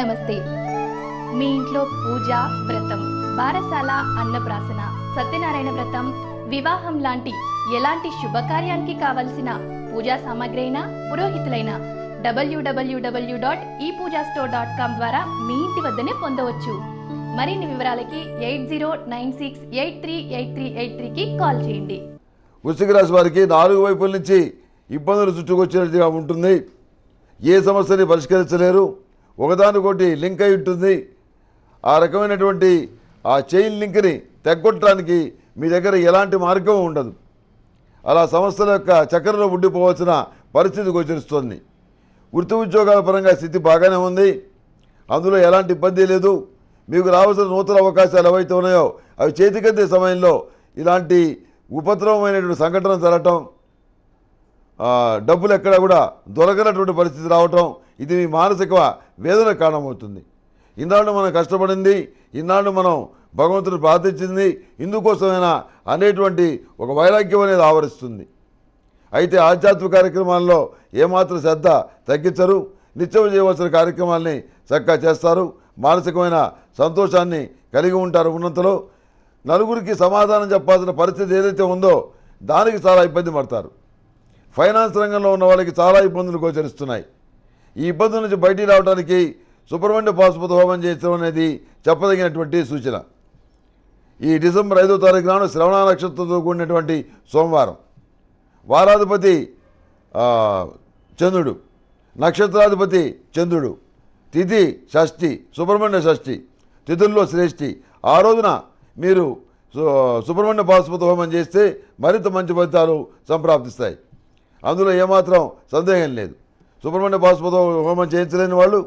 నమస్తే మీ ఇంట్లో పూజ వ్రతం బారసాల అన్నప్రాసన సత్యనారాయణ వ్రతం వివాహం లాంటి ఎలాంటి శుభకార్యానికి కావలసిన పూజా సామాగ్రి అయినా పురోహితులైన డబ్ల్యూడబ్ల్యూడబ్ల్యూ డాట్ ఈ పూజా స్టోర్ డాట్ కామ్ ద్వారా మీ ఇంటి వద్దనే పొందవచ్చు మరిన్ని వివరాలకి eight zero nine six eight three eight three eight త్రీకి కాల్ చేయండి వృశ్చిక రాశి వారికి నాలుగు వైపుల నుంచి ఇబ్బందులు చుట్టుకొచ్చినట్టుగా ఉంటుంది ఏ సమస్యని పరిష్కరించలేరు ఒకదానికోటి లింక్ అయి ఉంటుంది ఆ రకమైనటువంటి ఆ చైన్ లింక్ని తెగొట్టడానికి మీ దగ్గర ఎలాంటి మార్గం ఉండదు అలా సంస్థల యొక్క చక్రంలో ఉండిపోవాల్సిన పరిస్థితి గోచరిస్తుంది వృత్తి ఉద్యోగాల పరంగా స్థితి బాగానే ఉంది అందులో ఎలాంటి ఇబ్బంది లేదు మీకు రావాల్సిన నూతన అవకాశాలు ఏవైతే ఉన్నాయో అవి చేతికందే సమయంలో ఇలాంటి ఉపద్రవమైనటువంటి సంఘటన జరగటం డబ్బులు ఎక్కడా కూడా దొరకనటువంటి పరిస్థితి రావటం ఇది మీ మానసిక వేదన కారణమవుతుంది ఇన్నాళ్ళు మనం కష్టపడింది ఇన్నాళ్ళు మనం భగవంతుని ప్రార్థించింది ఇందుకోసమైనా అనేటువంటి ఒక వైరాగ్యం అనేది ఆవరిస్తుంది అయితే ఆధ్యాత్మిక కార్యక్రమాల్లో ఏమాత్రం శ్రద్ధ తగ్గించరు నిత్యం చేయవలసిన కార్యక్రమాల్ని చక్కగా చేస్తారు మానసికమైన సంతోషాన్ని కలిగి ఉంటారు ఉన్నంతలో నలుగురికి సమాధానం చెప్పాల్సిన పరిస్థితి ఏదైతే ఉందో దానికి చాలా ఇబ్బంది పడతారు ఫైనాన్స్ రంగంలో ఉన్న వాళ్ళకి చాలా ఇబ్బందులు గోచరిస్తున్నాయి ఈ ఇబ్బందుల నుంచి బయటికి రావడానికి సుబ్రహ్మణ్య పాశుపతి హోమం చేయడం అనేది చెప్పదగినటువంటి సూచన ఈ డిసెంబర్ ఐదో తారీఖు నాడు శ్రవణ నక్షత్రంతో కూడినటువంటి సోమవారం వారాధిపతి చంద్రుడు నక్షత్రాధిపతి చంద్రుడు తిథి షష్ఠి సుబ్రహ్మణ్య షష్ఠి తిథుల్లో శ్రేష్ఠి ఆ రోజున మీరు సుబ్రహ్మణ్య పాశుపతి హోమం చేస్తే మరింత మంచి ఫలితాలు సంప్రాప్తిస్తాయి అందులో ఏమాత్రం సందేహం లేదు సుబ్రహ్మణ్య బాసుపతో హోమం చేయించలేని వాళ్ళు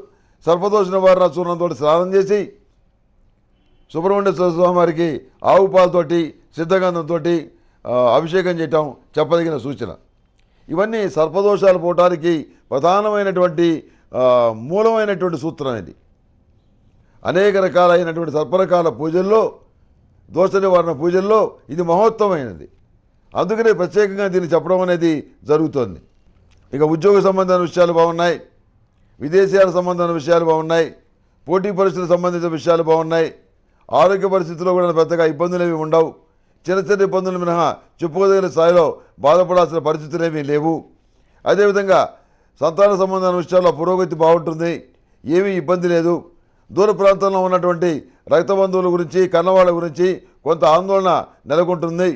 సర్పదోషణ వారిన చూర్ణంతో స్నానం చేసి సుబ్రహ్మణ్య స్వామివారికి ఆవు పాలతోటి సిద్ధగంధంతో అభిషేకం చేయటం చెప్పదగిన సూచన ఇవన్నీ సర్పదోషాలు పోవటానికి ప్రధానమైనటువంటి మూలమైనటువంటి సూత్రం ఇది అనేక రకాలైనటువంటి సర్పరకాల పూజల్లో దోష నివారణ పూజల్లో ఇది మహోత్తమైనది అందుకనే ప్రత్యేకంగా దీన్ని చెప్పడం అనేది జరుగుతోంది ఇక ఉద్యోగ సంబంధమైన విషయాలు బాగున్నాయి విదేశీయాల సంబంధమైన విషయాలు బాగున్నాయి పోటీ పరీక్షలకు సంబంధించిన విషయాలు బాగున్నాయి ఆరోగ్య పరిస్థితుల్లో కూడా పెద్దగా ఇబ్బందులు ఏమి ఉండవు చిన్న చిన్న ఇబ్బందులు మినహా చెప్పుకోదగిన స్థాయిలో బాధపడాల్సిన ఏమీ లేవు అదేవిధంగా సంతాన సంబంధమైన విషయాల్లో పురోగతి బాగుంటుంది ఏమీ ఇబ్బంది లేదు దూర ప్రాంతంలో ఉన్నటువంటి రక్త బంధువుల గురించి కన్నవాళ్ళ గురించి కొంత ఆందోళన నెలకొంటుంది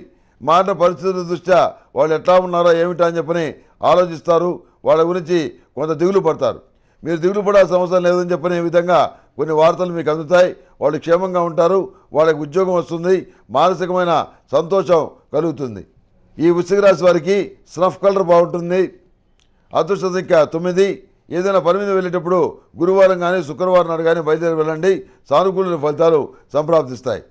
మాట పరిస్థితుల దృష్ట్యా వాళ్ళు ఎట్లా ఉన్నారో ఏమిటా అని చెప్పని ఆలోచిస్తారు వాళ్ళ గురించి కొంత దిగులు పడతారు మీరు దిగులు పడాల్సిన అవసరం లేదని చెప్పనే విధంగా కొన్ని వార్తలు మీకు అందుతాయి వాళ్ళు క్షేమంగా ఉంటారు వాళ్ళకి ఉద్యోగం వస్తుంది మానసికమైన సంతోషం కలుగుతుంది ఈ వృశ్చిక రాశి వారికి స్నఫ్ కలర్ బాగుంటుంది అదృష్ట సంఖ్య తొమ్మిది ఏదైనా పని మీద వెళ్ళేటప్పుడు గురువారం కానీ శుక్రవారం నాడు కానీ బయలుదేరి వెళ్ళండి సానుకూల ఫలితాలు సంప్రాప్తిస్తాయి